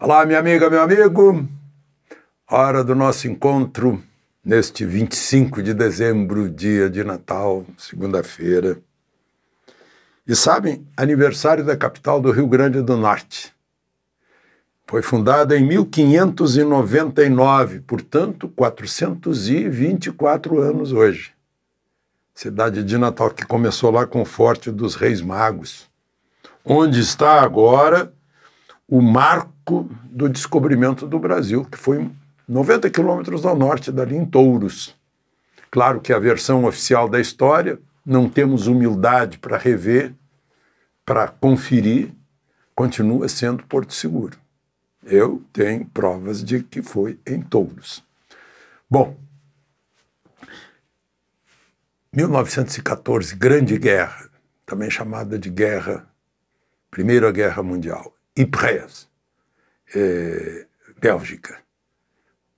Olá, minha amiga, meu amigo. Hora do nosso encontro neste 25 de dezembro, dia de Natal, segunda-feira. E sabem, aniversário da capital do Rio Grande do Norte. Foi fundada em 1599, portanto, 424 anos hoje. Cidade de Natal que começou lá com o Forte dos Reis Magos, onde está agora o marco do descobrimento do Brasil, que foi 90 quilômetros ao norte dali em Touros. Claro que a versão oficial da história, não temos humildade para rever, para conferir, continua sendo Porto Seguro. Eu tenho provas de que foi em Touros. Bom, 1914, Grande Guerra, também chamada de Guerra, Primeira Guerra Mundial, Ypres. É, Bélgica.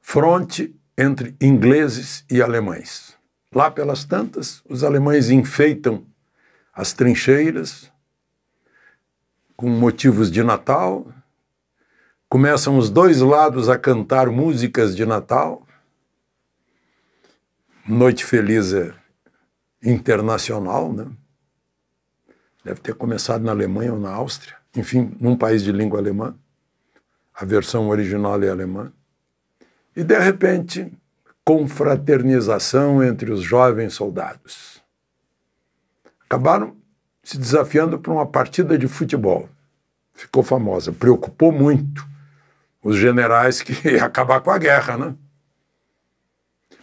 Fronte entre ingleses e alemães. Lá pelas tantas, os alemães enfeitam as trincheiras com motivos de Natal, começam os dois lados a cantar músicas de Natal. Noite Feliz é internacional, né? Deve ter começado na Alemanha ou na Áustria, enfim, num país de língua alemã a versão original é alemã, e de repente, confraternização entre os jovens soldados. Acabaram se desafiando para uma partida de futebol. Ficou famosa, preocupou muito os generais que ia acabar com a guerra, né?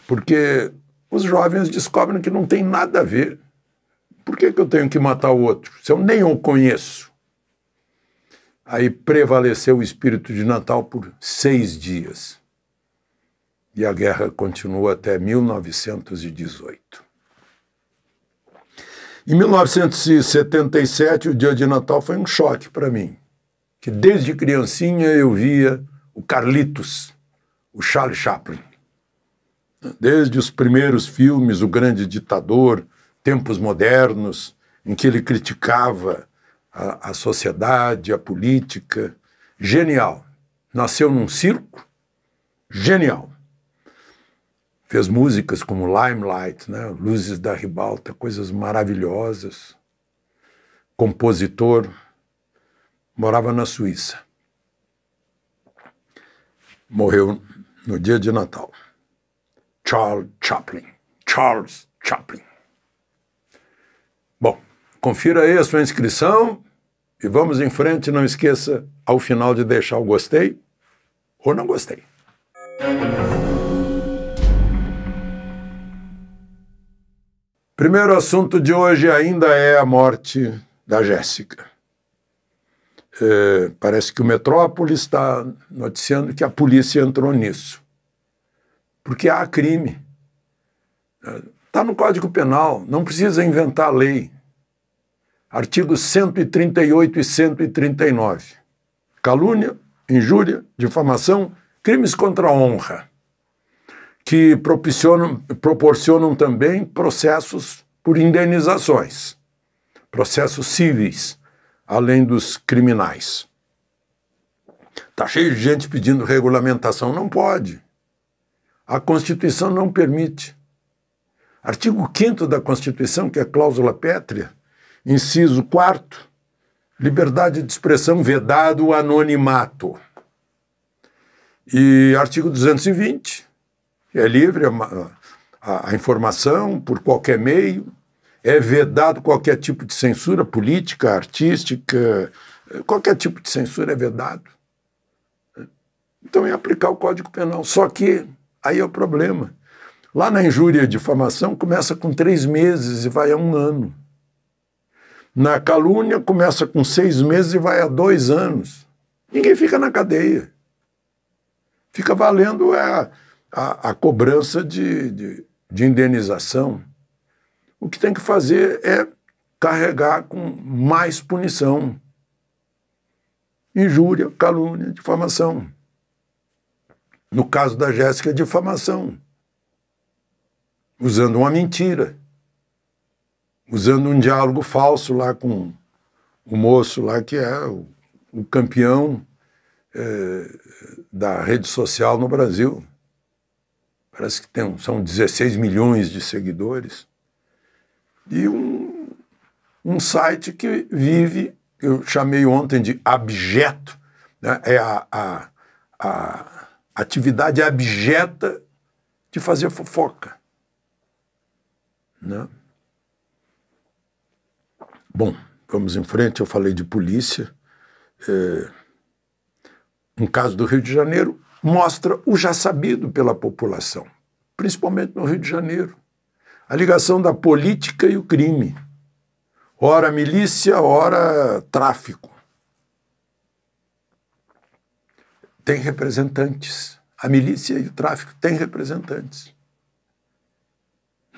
Porque os jovens descobrem que não tem nada a ver. Por que, que eu tenho que matar o outro se eu nem o conheço? Aí prevaleceu o espírito de Natal por seis dias. E a guerra continuou até 1918. Em 1977, o dia de Natal foi um choque para mim, que desde criancinha eu via o Carlitos, o Charlie Chaplin. Desde os primeiros filmes, O Grande Ditador, Tempos Modernos, em que ele criticava a, a sociedade, a política. Genial. Nasceu num circo, genial. Fez músicas como Limelight, né? Luzes da Ribalta, coisas maravilhosas. Compositor, morava na Suíça. Morreu no dia de Natal. Charles Chaplin. Charles Chaplin. Bom, confira aí a sua inscrição. E vamos em frente, não esqueça ao final de deixar o gostei ou não gostei. Primeiro assunto de hoje ainda é a morte da Jéssica. É, parece que o Metrópolis está noticiando que a polícia entrou nisso. Porque há crime. Está né? no Código Penal, não precisa inventar lei artigos 138 e 139. Calúnia, injúria, difamação, crimes contra a honra, que proporcionam, proporcionam também processos por indenizações, processos cíveis, além dos criminais. Está cheio de gente pedindo regulamentação. Não pode. A Constituição não permite. Artigo 5 da Constituição, que é a cláusula pétrea, Inciso 4. Liberdade de expressão vedado o anonimato. E artigo 220. É livre é a, a, a informação por qualquer meio. É vedado qualquer tipo de censura política, artística, qualquer tipo de censura é vedado. Então é aplicar o Código Penal. Só que aí é o problema. Lá na injúria e difamação começa com três meses e vai a um ano. Na calúnia, começa com seis meses e vai a dois anos. Ninguém fica na cadeia. Fica valendo é, a, a, a cobrança de, de, de indenização. O que tem que fazer é carregar com mais punição. Injúria, calúnia, difamação. No caso da Jéssica, é difamação. Usando uma mentira usando um diálogo falso lá com o moço lá que é o, o campeão é, da rede social no Brasil. Parece que tem, são 16 milhões de seguidores. E um, um site que vive, eu chamei ontem de abjeto, né? é a, a, a atividade abjeta de fazer fofoca. não né? Bom, vamos em frente. Eu falei de polícia. É, um caso do Rio de Janeiro mostra o já sabido pela população, principalmente no Rio de Janeiro. A ligação da política e o crime. Ora milícia, ora tráfico. Tem representantes. A milícia e o tráfico têm representantes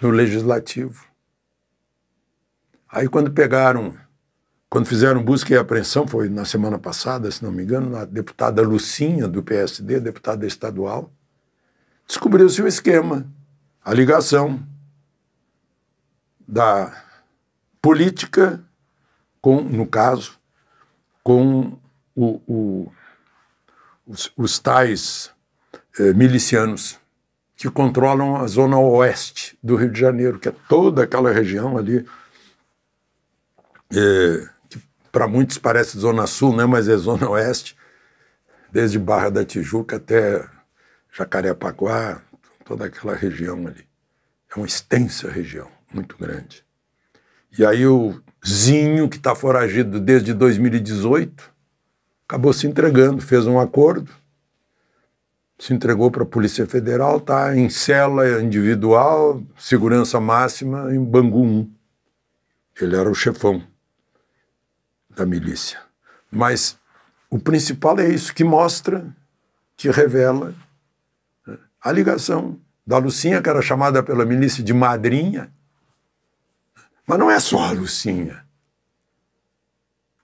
no legislativo. Aí quando pegaram, quando fizeram busca e apreensão, foi na semana passada, se não me engano, a deputada Lucinha, do PSD, deputada estadual, descobriu-se o esquema, a ligação da política com, no caso, com o, o, os, os, tais eh, milicianos que controlam a zona oeste do Rio de Janeiro, que é toda aquela região ali é, que para muitos parece Zona Sul, né, mas é Zona Oeste, desde Barra da Tijuca até Jacarepaguá, toda aquela região ali. É uma extensa região, muito grande. E aí o Zinho, que está foragido desde 2018, acabou se entregando, fez um acordo, se entregou para a Polícia Federal, está em cela individual, segurança máxima, em Bangu 1. Ele era o chefão da milícia. Mas o principal é isso que mostra, que revela né, a ligação da Lucinha, que era chamada pela milícia de madrinha. Mas não é só a Lucinha.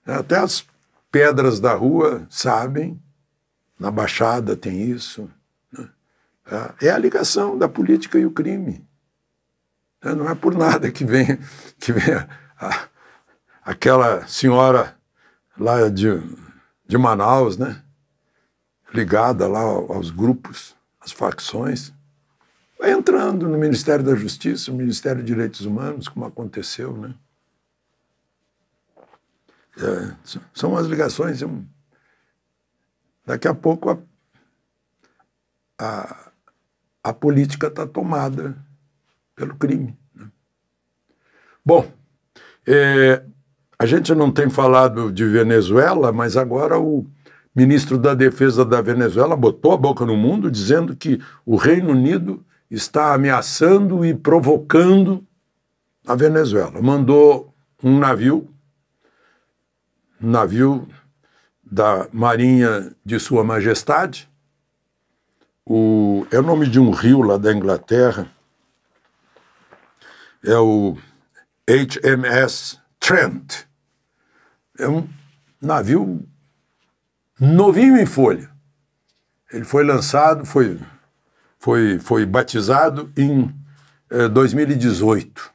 Até as pedras da rua sabem, na Baixada tem isso. Né? Tá? É a ligação da política e o crime. Né? Não é por nada que vem, que vem a, a aquela senhora lá de, de Manaus, né? Ligada lá aos grupos, às facções. Vai entrando no Ministério da Justiça, no Ministério de Direitos Humanos, como aconteceu, né? É, são as ligações. Daqui a pouco a, a, a política está tomada pelo crime. Né? Bom, é, a gente não tem falado de Venezuela, mas agora o ministro da Defesa da Venezuela botou a boca no mundo dizendo que o Reino Unido está ameaçando e provocando a Venezuela. Mandou um navio, um navio da Marinha de Sua Majestade, o, é o nome de um rio lá da Inglaterra, é o HMS Trent. É um navio novinho em folha. Ele foi lançado, foi, foi, foi batizado em é, eh, 2018.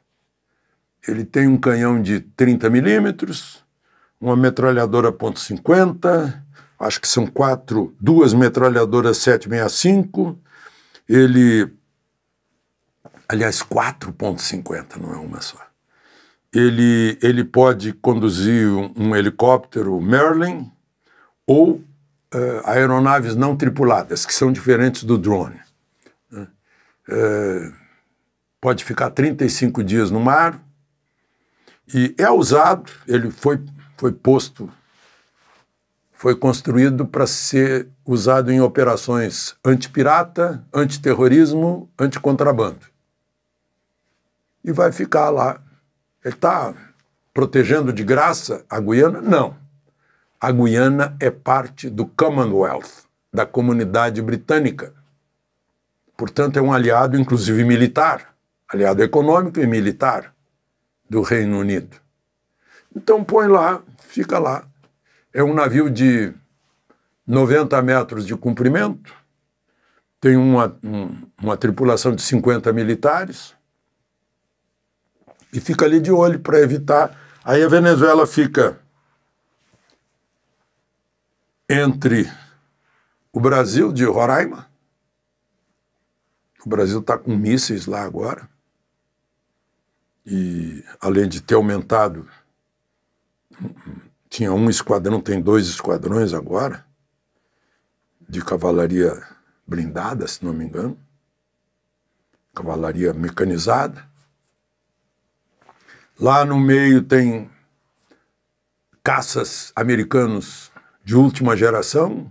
Ele tem um canhão de 30 milímetros, uma metralhadora .50, acho que são quatro, duas metralhadoras 765. Ele, aliás, 4.50, não é uma só ele, ele pode conduzir um, um helicóptero Merlin ou uh, aeronaves não tripuladas, que são diferentes do drone. Né? Uh, pode ficar 35 dias no mar e é usado, ele foi, foi posto, foi construído para ser usado em operações antipirata, antiterrorismo, anticontrabando. E vai ficar lá ele está protegendo de graça a Guiana? Não. A Guiana é parte do Commonwealth, da comunidade britânica. Portanto, é um aliado, inclusive militar, aliado econômico e militar do Reino Unido. Então, põe lá, fica lá. É um navio de 90 metros de comprimento, tem uma, um, uma tripulação de 50 militares e fica ali de olho para evitar. Aí a Venezuela fica entre o Brasil de Roraima, o Brasil está com mísseis lá agora, e além de ter aumentado, tinha um esquadrão, tem dois esquadrões agora, de cavalaria blindada, se não me engano, cavalaria mecanizada. Lá no meio tem caças americanos de última geração,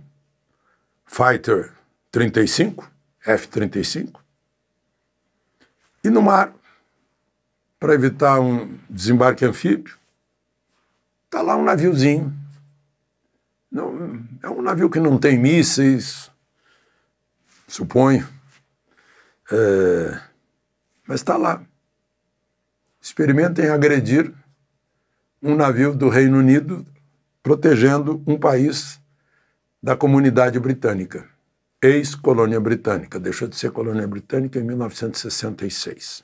Fighter 35, F-35. E no mar, para evitar um desembarque anfíbio, está lá um naviozinho. Não, é um navio que não tem mísseis, suponho, é, mas está lá experimentem agredir um navio do Reino Unido protegendo um país da comunidade britânica, ex-colônia britânica, deixou de ser colônia britânica em 1966.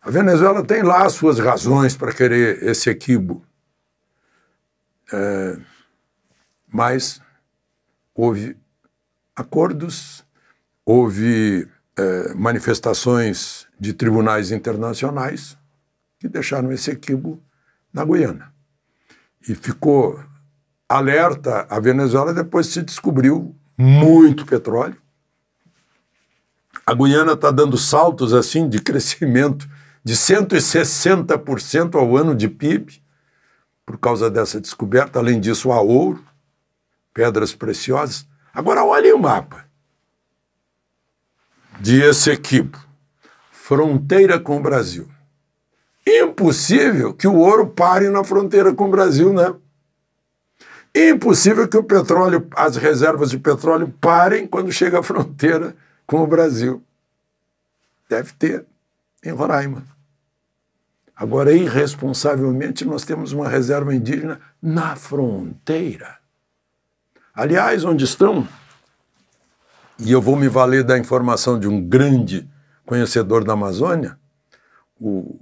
A Venezuela tem lá as suas razões para querer esse equibo, é, mas houve acordos, houve eh, manifestações de tribunais internacionais que deixaram esse equívoco na Guiana. E ficou alerta a Venezuela depois se descobriu muito petróleo. A Guiana está dando saltos assim de crescimento de 160% ao ano de PIB por causa dessa descoberta. Além disso, há ouro, pedras preciosas. Agora olhem o mapa de Essequibo, fronteira com o Brasil. Impossível que o ouro pare na fronteira com o Brasil, né? Impossível que o petróleo, as reservas de petróleo parem quando chega à fronteira com o Brasil. Deve ter em Roraima. Agora, irresponsavelmente, nós temos uma reserva indígena na fronteira. Aliás, onde estão e eu vou me valer da informação de um grande conhecedor da Amazônia, o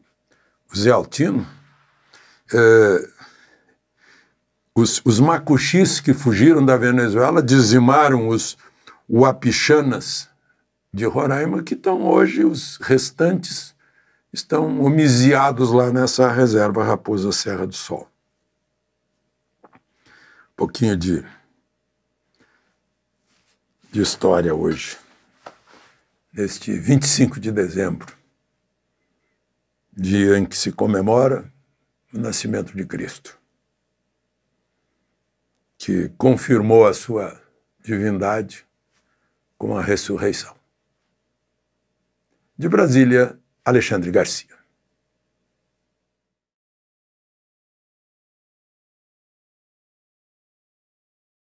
Zé Altino, é, os, os macuxis que fugiram da Venezuela dizimaram os uapixanas de Roraima, que estão hoje, os restantes, estão homiziados lá nessa reserva Raposa Serra do Sol. Um pouquinho de de história hoje, neste 25 de dezembro, dia em que se comemora o nascimento de Cristo, que confirmou a sua divindade com a ressurreição. De Brasília, Alexandre Garcia.